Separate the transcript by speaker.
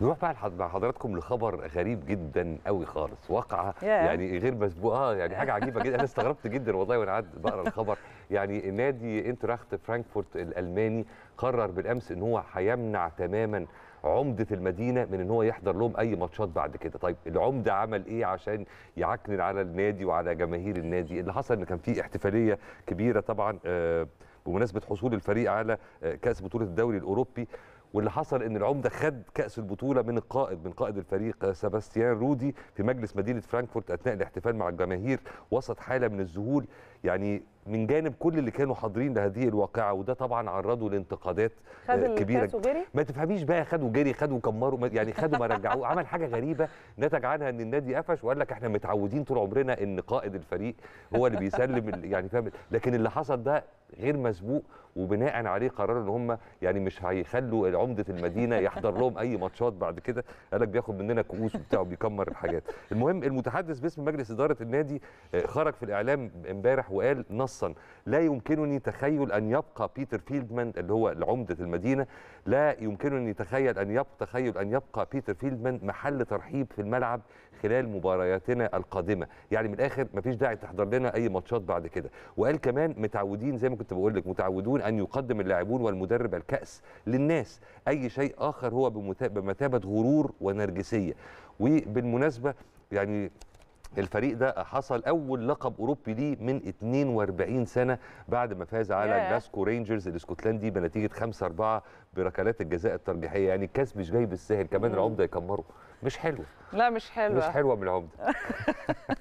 Speaker 1: نروح بقى مع حضراتكم لخبر غريب جدا قوي خالص واقعه يعني غير مسبوقه اه يعني حاجه عجيبه جدا انا استغربت جدا والله وانا قاعد بقرا الخبر يعني نادي انتراخت فرانكفورت الالماني قرر بالامس ان هو هيمنع تماما عمده المدينه من ان هو يحضر لهم اي ماتشات بعد كده طيب العمده عمل ايه عشان يعكنن على النادي وعلى جماهير النادي اللي حصل ان كان في احتفاليه كبيره طبعا آه، بمناسبه حصول الفريق على آه، كاس بطوله الدوري الاوروبي واللي حصل ان العمده خد كاس البطوله من القائد من قائد الفريق سباستيان رودي في مجلس مدينه فرانكفورت اثناء الاحتفال مع الجماهير وسط حاله من الذهول يعني من جانب كل اللي كانوا حاضرين لهذه الواقعه وده طبعا عرضه لانتقادات آه، كبيره وجري؟ ما تفهميش بقى خدوا جري خدوا كمروا يعني خدوا ما رجعوه عمل حاجه غريبه نتج عنها ان النادي قفش وقال لك احنا متعودين طول عمرنا ان قائد الفريق هو اللي بيسلم يعني فاهم لكن اللي حصل ده غير مسبوق وبناء عليه قرروا ان هم يعني مش هيخلوا عمده المدينه يحضر لهم اي ماتشات بعد كده قال لك بياخد مننا كؤوس وبتاع وبيكمر الحاجات المهم المتحدث باسم مجلس اداره النادي آه، خرج في الاعلام امبارح وقال خاصا لا يمكنني تخيل أن يبقى بيتر فيلدمان اللي هو عمدة المدينة لا يمكنني تخيل أن يبقى تخيل أن يبقى بيتر فيلدمان محل ترحيب في الملعب خلال مبارياتنا القادمة يعني من الآخر مفيش داعي تحضر لنا أي ماتشات بعد كده وقال كمان متعودين زي ما كنت بقول لك متعودون أن يقدم اللاعبون والمدرب الكأس للناس أي شيء آخر هو بمثابة غرور ونرجسية وبالمناسبة يعني الفريق ده حصل اول لقب اوروبي ليه من 42 سنه بعد ما فاز على جلاسكو رينجرز الاسكتلندي بنتيجه 5 4 بركلات الجزاء الترجيحيه يعني الكاس مش جاي بالسهل كمان العمده يكمره مش حلوه لا مش حلوه مش حلوه من العمده